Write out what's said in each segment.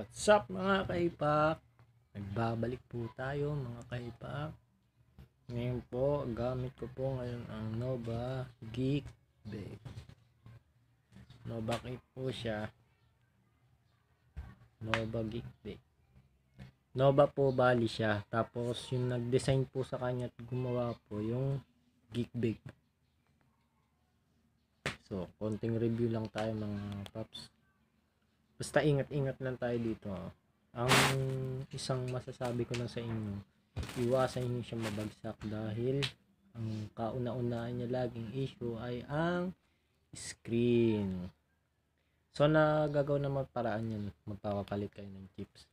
What's up mga kaipak? Nagbabalik po tayo mga kaipak. Ngayon po, gamit ko po ngayon ang Nova Geek Bag. Nova Geek po siya. Nova Geek Bag. Nova po bali siya. Tapos yung nag-design po sa kanya at gumawa po yung Geek Bag. So, konting review lang tayo mga paps basta ingat-ingat lang tayo dito. Ah. Ang isang masasabi ko lang sa inyo, iwasan niyo siya mabagsak dahil ang kauna-unahan niya laging issue ay ang screen. So, nagagaw naman paraan yun. Magpapapalit kayo ng chips.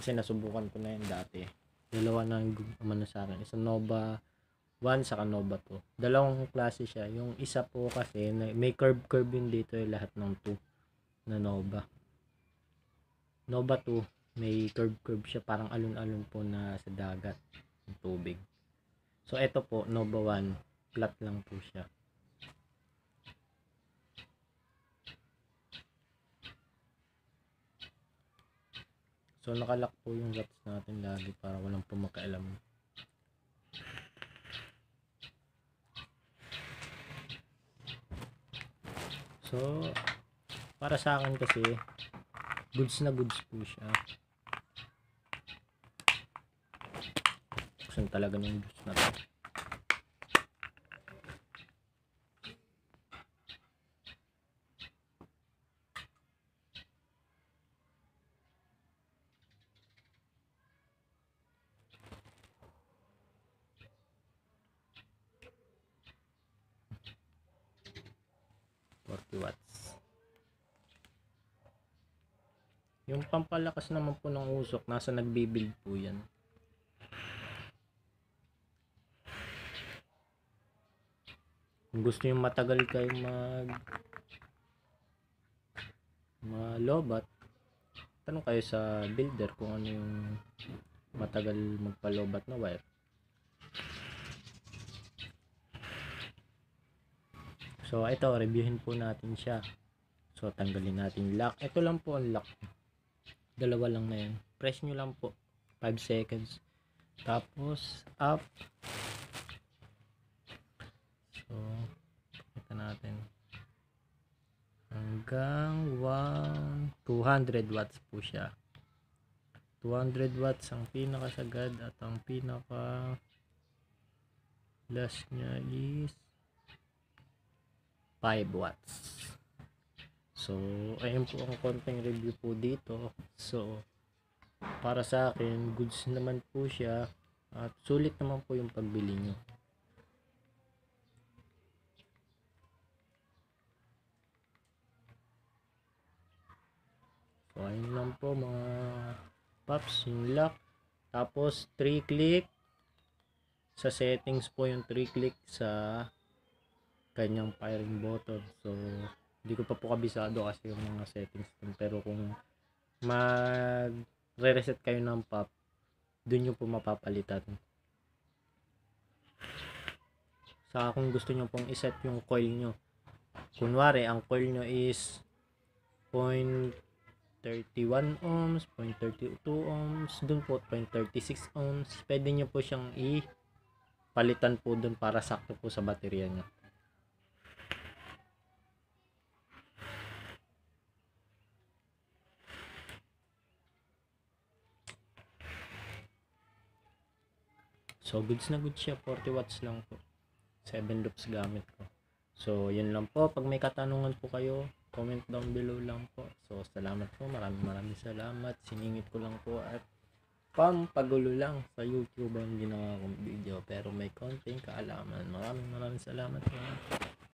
Kasi nasubukan ko na yun dati. Dalawa na yung umano sa akin. Isang Nova 1 sa Nova 2. Dalawang klase siya. Yung isa po kasi, may curve-curve yun dito yung eh, lahat ng 2 na Nova. Nova 2, may curb-curb siya, parang alon-alon po na sa dagat, ng tubig. So, ito po, Nova 1, flat lang po siya. So, nakalock po yung rats natin lagi para walang pumakaalam. So, para sa akin kasi goods na goods po siya buksan talaga ng goods na to Forty watts. Yung pampalakas naman po ng usok, nasa nagbibuild po yan. Kung gusto nyo matagal kayo mag malobat, tanong kayo sa builder kung ano yung matagal magpalobat na wire. So, ito, reviewin po natin siya. So, tanggalin natin lock. Ito lang po ang lock dalawa lang na yan press nyo lang po 5 seconds tapos up so kita natin hanggang 1 200 watts po siya 200 watts ang pinakasagad at ang pinaka last niya is 5 watts So, ayun po ang konting review po dito. So, para sa akin, goods naman po siya at sulit naman po yung pagbili nyo. So, ayun lang po mga paps, yung lock. Tapos, 3 click. Sa settings po yung 3 click sa kanyang firing button. So, hindi ko pa po kabisado kasi yung mga settings dun. Pero kung mag re-reset kayo ng pop, dun yung po mapapalitan. Saka kung gusto nyo pong iset yung coil nyo. Kunwari, ang coil nyo is 0.31 ohms, 0.32 ohms, dun po 0.36 ohms. Pwede nyo po siyang i palitan po dun para sakto po sa baterya nyo So, goods na goods siya. 40 watts lang po. 7 loops gamit ko. So, yun lang po. Pag may katanungan po kayo, comment down below lang po. So, salamat po. Maraming maraming salamat. Siningit ko lang po at pampagulo lang sa YouTube ang ginawa kong video. Pero may konting kaalaman. Maraming maraming salamat po.